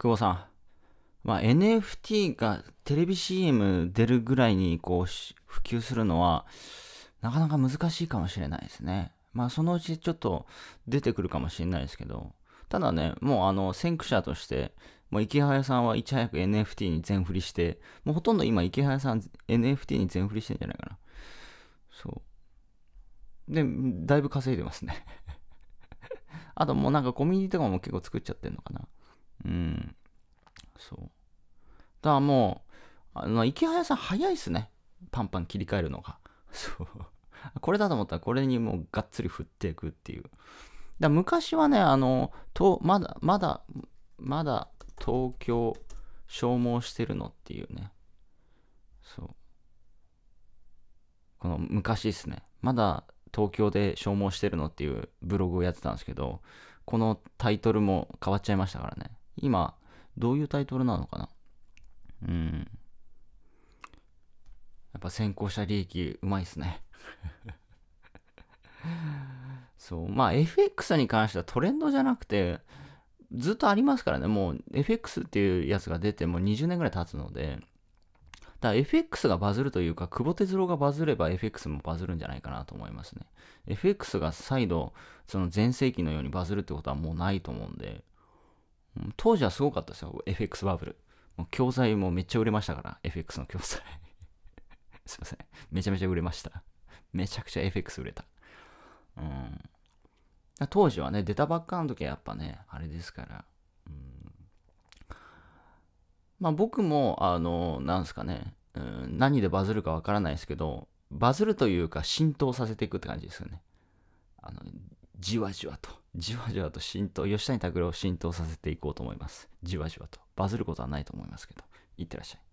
久保さん、まあ、NFT がテレビ CM 出るぐらいにこう普及するのはなかなか難しいかもしれないですね。まあそのうちちょっと出てくるかもしれないですけど、ただね、もうあの先駆者として、もう池早さんはいち早く NFT に全振りして、もうほとんど今池早さん NFT に全振りしてんじゃないかな。そう。で、だいぶ稼いでますね あともうなんかコミュニティとかも結構作っちゃってんのかな。そう。だからもう、あの、池早さん早いっすね。パンパン切り替えるのが。そう。これだと思ったら、これにもうがっつり振っていくっていう。だ昔はね、あの、と、まだ、まだ、まだ東京消耗してるのっていうね。そう。この昔ですね。まだ東京で消耗してるのっていうブログをやってたんですけど、このタイトルも変わっちゃいましたからね。今、どういうタイトルなのかなうん。やっぱ先行した利益うまいっすね そう。まあ FX に関してはトレンドじゃなくて、ずっとありますからね。もう FX っていうやつが出てもう20年ぐらい経つので、だから FX がバズるというか、久保哲郎がバズれば FX もバズるんじゃないかなと思いますね。FX が再度、その前世紀のようにバズるってことはもうないと思うんで、当時はすごかったですよ、FX バブル。もう教材もめっちゃ売れましたから、FX の教材。すいません。めちゃめちゃ売れました。めちゃくちゃ FX 売れた。うん。当時はね、出たばっかの時はやっぱね、あれですから。うん、まあ僕も、あの、なんですかね、うん、何でバズるかわからないですけど、バズるというか浸透させていくって感じですよね。あの、じわじわと。じわじわと浸透、吉谷拓郎を浸透させていこうと思います。じわじわと。バズることはないと思いますけど。いってらっしゃい。